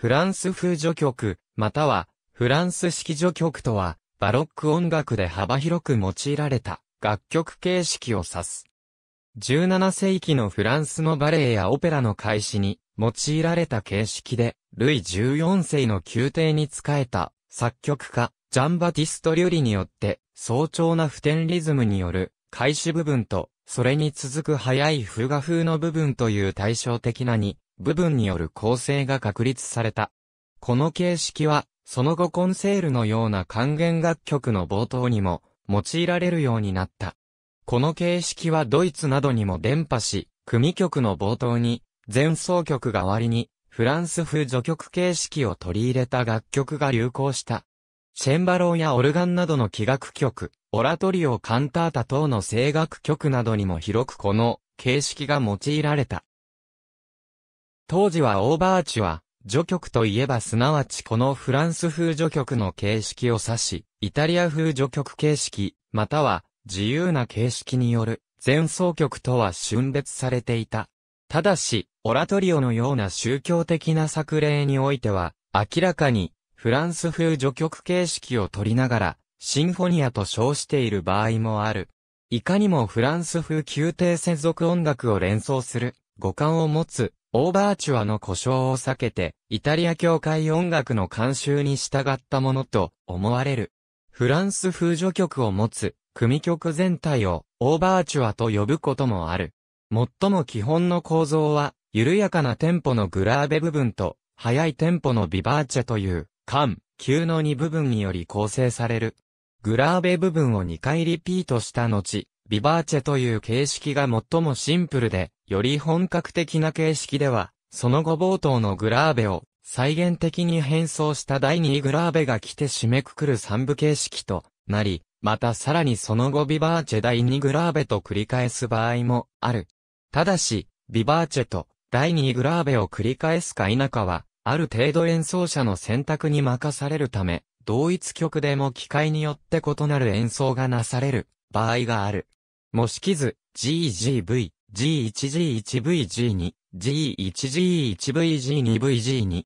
フランス風序曲、または、フランス式序曲とは、バロック音楽で幅広く用いられた、楽曲形式を指す。17世紀のフランスのバレエやオペラの開始に、用いられた形式で、ルイ14世の宮廷に仕えた、作曲家、ジャンバティスト・リュリによって、早朝な普天リズムによる、開始部分と、それに続く早い風画風の部分という対照的な2、部分による構成が確立された。この形式は、その後コンセールのような還元楽曲の冒頭にも用いられるようになった。この形式はドイツなどにも伝播し、組曲の冒頭に前奏曲代わりにフランス風序曲形式を取り入れた楽曲が流行した。チェンバローやオルガンなどの器楽曲、オラトリオカンタータ等の声楽曲などにも広くこの形式が用いられた。当時はオーバーチュは、序曲といえばすなわちこのフランス風序曲の形式を指し、イタリア風序曲形式、または自由な形式による前奏曲とは春別されていた。ただし、オラトリオのような宗教的な作例においては、明らかにフランス風序曲形式を取りながら、シンフォニアと称している場合もある。いかにもフランス風宮廷接続音楽を連想する、五感を持つオーバーチュアの故障を避けて、イタリア教会音楽の監修に従ったものと思われる。フランス風助曲を持つ、組曲全体をオーバーチュアと呼ぶこともある。最も基本の構造は、緩やかなテンポのグラーベ部分と、速いテンポのビバーチェという、間、級の2部分により構成される。グラーベ部分を2回リピートした後、ビバーチェという形式が最もシンプルで、より本格的な形式では、その後冒頭のグラーベを再現的に変装した第2グラーベが来て締めくくる3部形式となり、またさらにその後ビバーチェ第2グラーベと繰り返す場合もある。ただし、ビバーチェと第2グラーベを繰り返すか否かは、ある程度演奏者の選択に任されるため、同一曲でも機械によって異なる演奏がなされる場合がある。もしきず、GGV、G1G1VG2、G1G1VG2VG2。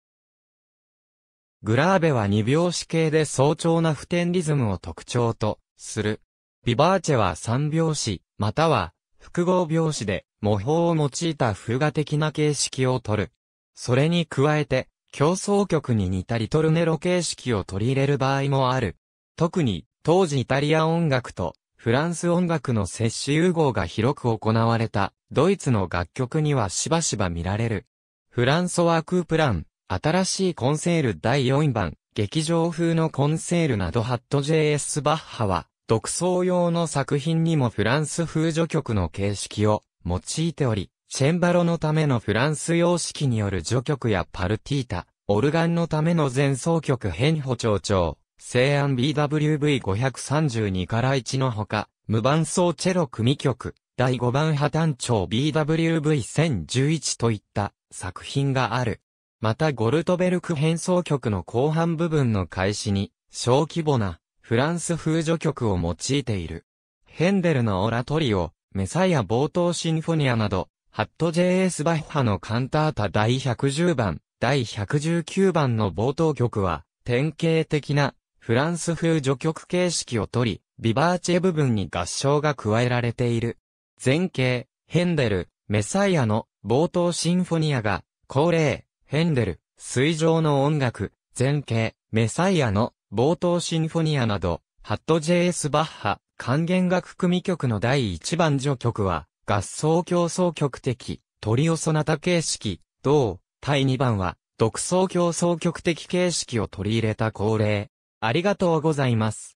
グラーベは2拍子系で早朝な普天リズムを特徴とする。ビバーチェは3拍子、または複合拍子で模倣を用いた風画的な形式をとる。それに加えて、競争曲に似たリトルネロ形式を取り入れる場合もある。特に、当時イタリア音楽とフランス音楽の摂取融合が広く行われた、ドイツの楽曲にはしばしば見られる。フランソワークープラン、新しいコンセール第4番、劇場風のコンセールなどハット JS バッハは、独創用の作品にもフランス風序曲の形式を用いており、チェンバロのためのフランス様式による序曲やパルティータ、オルガンのための前奏曲変補長調、西安 BWV532 から1のほか、無伴奏チェロ組曲、第5番破綻調 BWV1011 といった作品がある。またゴルトベルク変奏曲の後半部分の開始に、小規模なフランス風序曲を用いている。ヘンデルのオラトリオ、メサイア冒頭シンフォニアなど、ハット JS バッハのカンタータ第110番、第119番の冒頭曲は、典型的なフランス風序曲形式をとり、ビバーチェ部分に合唱が加えられている。前景、ヘンデル、メサイアの冒頭シンフォニアが、恒例、ヘンデル、水上の音楽、前景、メサイアの冒頭シンフォニアなど、ハット JS バッハ、管弦楽組曲の第1番序曲は、合奏競争曲的、トリオソナタ形式、同、第2番は、独奏競争曲的形式を取り入れた恒例、ありがとうございます。